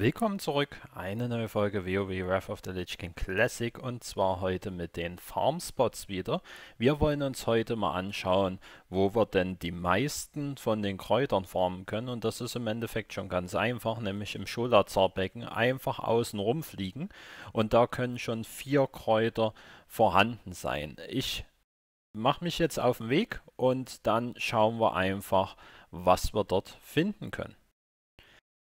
Willkommen zurück, eine neue Folge WoW Wrath of the Lich King Classic und zwar heute mit den Farm Spots wieder. Wir wollen uns heute mal anschauen, wo wir denn die meisten von den Kräutern farmen können und das ist im Endeffekt schon ganz einfach, nämlich im Scholazarbecken einfach außen rumfliegen und da können schon vier Kräuter vorhanden sein. Ich mache mich jetzt auf den Weg und dann schauen wir einfach, was wir dort finden können.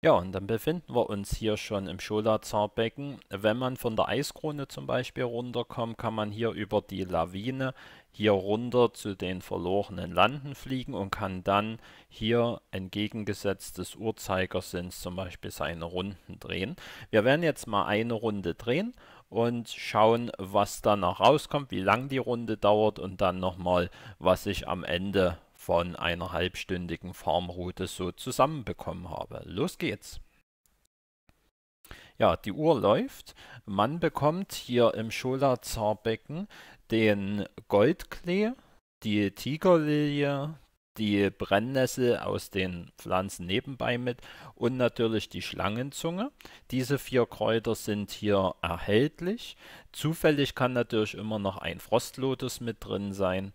Ja, und dann befinden wir uns hier schon im Scholazar-Becken. Wenn man von der Eiskrone zum Beispiel runterkommt, kann man hier über die Lawine hier runter zu den verlorenen Landen fliegen und kann dann hier entgegengesetzt des Uhrzeigersinns zum Beispiel seine Runden drehen. Wir werden jetzt mal eine Runde drehen und schauen, was danach rauskommt, wie lang die Runde dauert und dann nochmal, was sich am Ende von einer halbstündigen Farmroute so zusammenbekommen habe. Los geht's! Ja, die Uhr läuft. Man bekommt hier im Schola-Zarbecken den Goldklee, die Tigerlilie, die Brennnessel aus den Pflanzen nebenbei mit und natürlich die Schlangenzunge. Diese vier Kräuter sind hier erhältlich. Zufällig kann natürlich immer noch ein Frostlotus mit drin sein.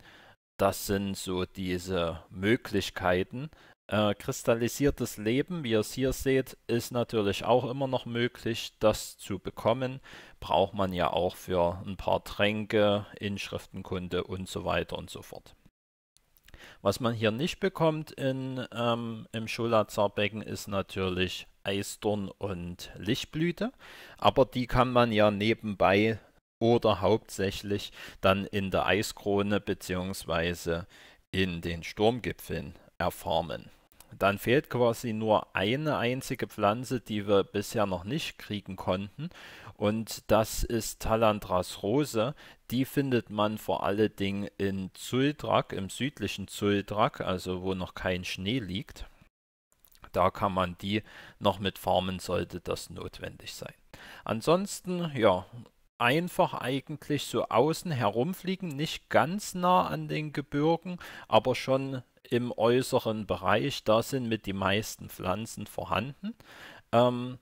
Das sind so diese Möglichkeiten. Äh, kristallisiertes Leben, wie ihr es hier seht, ist natürlich auch immer noch möglich. Das zu bekommen, braucht man ja auch für ein paar Tränke, Inschriftenkunde und so weiter und so fort. Was man hier nicht bekommt in, ähm, im Scholazarbecken ist natürlich Eisdorn und Lichtblüte, aber die kann man ja nebenbei oder hauptsächlich dann in der Eiskrone bzw. in den Sturmgipfeln erfarmen. Dann fehlt quasi nur eine einzige Pflanze, die wir bisher noch nicht kriegen konnten. Und das ist Talandras Rose. Die findet man vor allen Dingen in Zuldrak, im südlichen Zuldrak, also wo noch kein Schnee liegt. Da kann man die noch mit farmen, sollte das notwendig sein. Ansonsten, ja, einfach eigentlich so außen herumfliegen, nicht ganz nah an den Gebirgen, aber schon im äußeren Bereich. Da sind mit die meisten Pflanzen vorhanden. Ähm,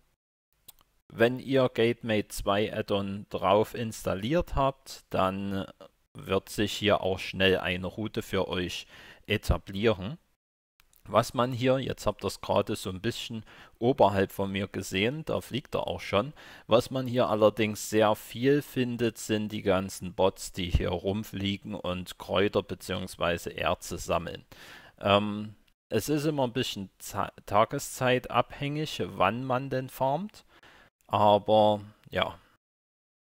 wenn ihr GateMate 2 Addon drauf installiert habt, dann wird sich hier auch schnell eine Route für euch etablieren. Was man hier, jetzt habt ihr es gerade so ein bisschen oberhalb von mir gesehen, da fliegt er auch schon. Was man hier allerdings sehr viel findet, sind die ganzen Bots, die hier rumfliegen und Kräuter bzw. Erze sammeln. Ähm, es ist immer ein bisschen Z Tageszeit abhängig, wann man denn farmt. Aber ja,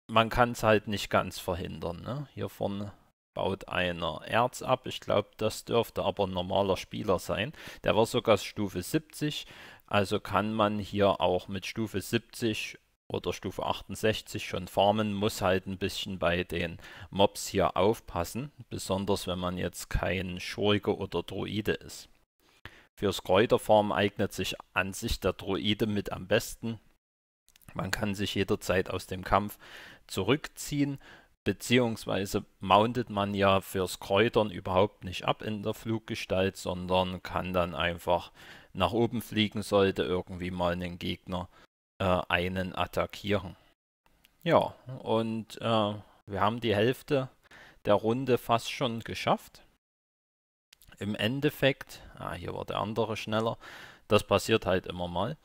man kann es halt nicht ganz verhindern. Ne? Hier vorne baut einer Erz ab. Ich glaube, das dürfte aber ein normaler Spieler sein. Der war sogar Stufe 70. Also kann man hier auch mit Stufe 70 oder Stufe 68 schon farmen, muss halt ein bisschen bei den Mobs hier aufpassen, besonders wenn man jetzt kein Schurke oder Druide ist. Fürs Kräuterfarm eignet sich an sich der Druide mit am besten. Man kann sich jederzeit aus dem Kampf zurückziehen Beziehungsweise mountet man ja fürs Kräutern überhaupt nicht ab in der Fluggestalt, sondern kann dann einfach nach oben fliegen, sollte irgendwie mal einen Gegner äh, einen attackieren. Ja, und äh, wir haben die Hälfte der Runde fast schon geschafft. Im Endeffekt, ah, hier war der andere schneller, das passiert halt immer mal.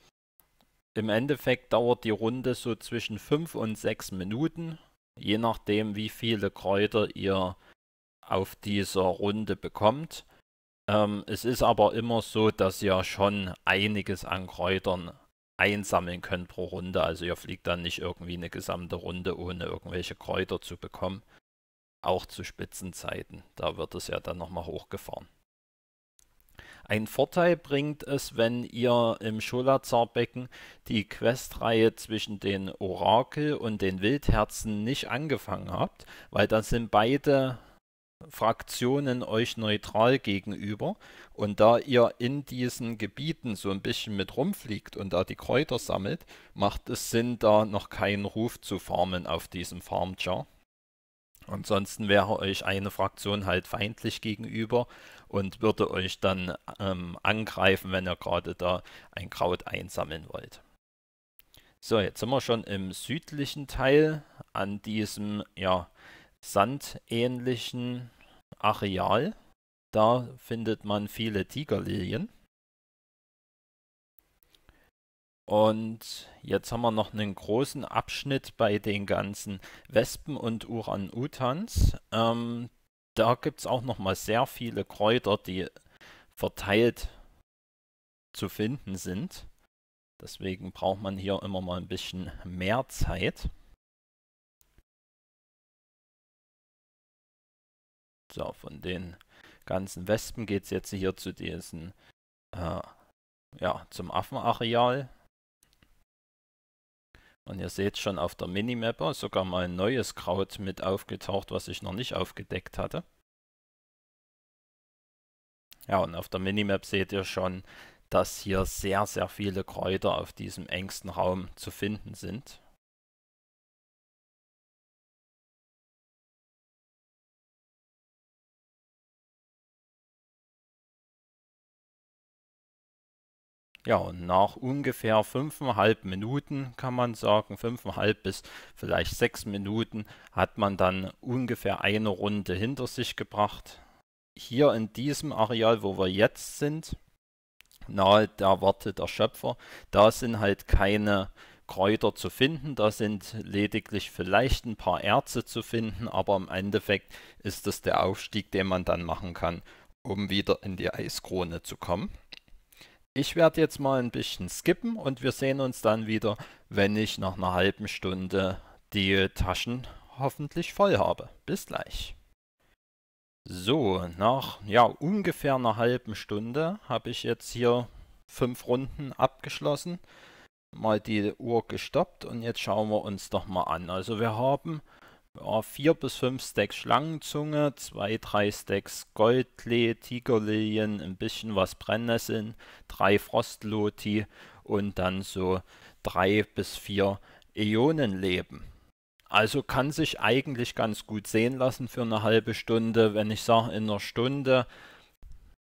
Im Endeffekt dauert die Runde so zwischen 5 und 6 Minuten je nachdem, wie viele Kräuter ihr auf dieser Runde bekommt. Ähm, es ist aber immer so, dass ihr schon einiges an Kräutern einsammeln könnt pro Runde. Also ihr fliegt dann nicht irgendwie eine gesamte Runde, ohne irgendwelche Kräuter zu bekommen. Auch zu Spitzenzeiten. Da wird es ja dann nochmal hochgefahren. Ein Vorteil bringt es, wenn ihr im Scholazarbecken die Questreihe zwischen den Orakel und den Wildherzen nicht angefangen habt, weil dann sind beide Fraktionen euch neutral gegenüber und da ihr in diesen Gebieten so ein bisschen mit rumfliegt und da die Kräuter sammelt, macht es Sinn, da noch keinen Ruf zu farmen auf diesem Farmchar. Ansonsten wäre euch eine Fraktion halt feindlich gegenüber und würde euch dann ähm, angreifen, wenn ihr gerade da ein Kraut einsammeln wollt. So, jetzt sind wir schon im südlichen Teil an diesem ja, sandähnlichen Areal. Da findet man viele Tigerlilien. Und jetzt haben wir noch einen großen Abschnitt bei den ganzen Wespen und Uran-Utans. Ähm, da gibt es auch noch mal sehr viele Kräuter, die verteilt zu finden sind. Deswegen braucht man hier immer mal ein bisschen mehr Zeit. So, von den ganzen Wespen geht es jetzt hier zu diesen, äh, ja, zum Affenareal. Und ihr seht schon auf der Minimapper oh, sogar mal ein neues Kraut mit aufgetaucht, was ich noch nicht aufgedeckt hatte. Ja, und auf der Minimap seht ihr schon, dass hier sehr, sehr viele Kräuter auf diesem engsten Raum zu finden sind. Ja, und nach ungefähr fünfeinhalb Minuten kann man sagen, fünfeinhalb bis vielleicht sechs Minuten hat man dann ungefähr eine Runde hinter sich gebracht. Hier in diesem Areal, wo wir jetzt sind, nahe der Warte der Schöpfer, da sind halt keine Kräuter zu finden, da sind lediglich vielleicht ein paar Erze zu finden, aber im Endeffekt ist es der Aufstieg, den man dann machen kann, um wieder in die Eiskrone zu kommen. Ich werde jetzt mal ein bisschen skippen und wir sehen uns dann wieder, wenn ich nach einer halben Stunde die Taschen hoffentlich voll habe. Bis gleich. So, nach ja, ungefähr einer halben Stunde habe ich jetzt hier fünf Runden abgeschlossen, mal die Uhr gestoppt und jetzt schauen wir uns doch mal an. Also wir haben vier bis fünf Stacks Schlangenzunge, zwei, drei Stacks Goldlee, Tigerlilien, ein bisschen was Brennnesseln, drei Frostloti und dann so drei bis vier Ionenleben. Also kann sich eigentlich ganz gut sehen lassen für eine halbe Stunde. Wenn ich sage, in einer Stunde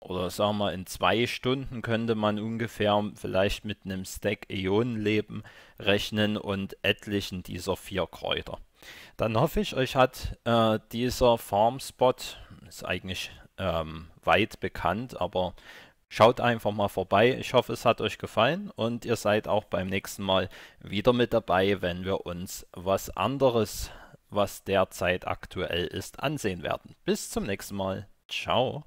oder sagen wir in zwei Stunden könnte man ungefähr vielleicht mit einem Stack Ionenleben rechnen und etlichen dieser vier Kräuter. Dann hoffe ich, euch hat äh, dieser Farmspot, ist eigentlich ähm, weit bekannt, aber schaut einfach mal vorbei. Ich hoffe, es hat euch gefallen und ihr seid auch beim nächsten Mal wieder mit dabei, wenn wir uns was anderes, was derzeit aktuell ist, ansehen werden. Bis zum nächsten Mal. Ciao.